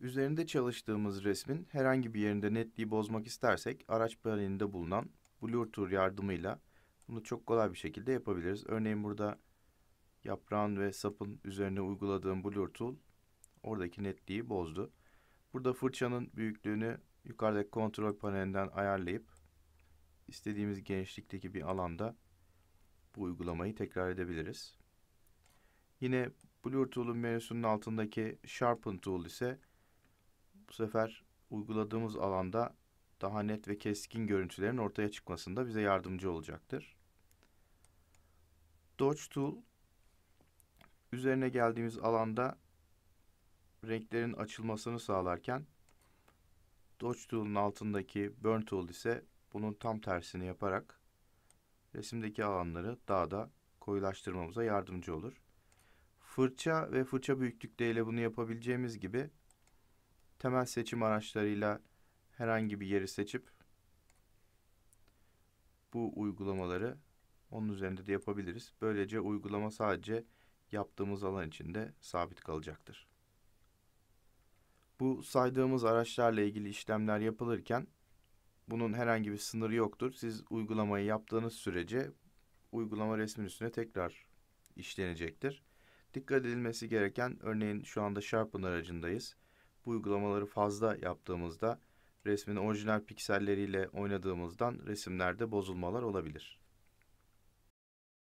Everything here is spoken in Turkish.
Üzerinde çalıştığımız resmin herhangi bir yerinde netliği bozmak istersek araç panelinde bulunan blur tool yardımıyla bunu çok kolay bir şekilde yapabiliriz. Örneğin burada yaprağın ve sapın üzerine uyguladığım blur tool oradaki netliği bozdu. Burada fırçanın büyüklüğünü yukarıdaki kontrol panelinden ayarlayıp istediğimiz genişlikteki bir alanda bu uygulamayı tekrar edebiliriz. Yine Blur Tool'un menüsünün altındaki Sharpen Tool ise bu sefer uyguladığımız alanda daha net ve keskin görüntülerin ortaya çıkmasında bize yardımcı olacaktır. Dodge Tool üzerine geldiğimiz alanda renklerin açılmasını sağlarken Dodge Tool'un altındaki Burn Tool ise bunun tam tersini yaparak resimdeki alanları daha da koyulaştırmamıza yardımcı olur. Fırça ve fırça büyüklükte ile bunu yapabileceğimiz gibi temel seçim araçlarıyla herhangi bir yeri seçip bu uygulamaları onun üzerinde de yapabiliriz. Böylece uygulama sadece yaptığımız alan içinde sabit kalacaktır. Bu saydığımız araçlarla ilgili işlemler yapılırken bunun herhangi bir sınırı yoktur. Siz uygulamayı yaptığınız sürece uygulama resmin üstüne tekrar işlenecektir. Dikkat edilmesi gereken örneğin şu anda Sharpen aracındayız bu uygulamaları fazla yaptığımızda resmin orijinal pikselleriyle oynadığımızdan resimlerde bozulmalar olabilir.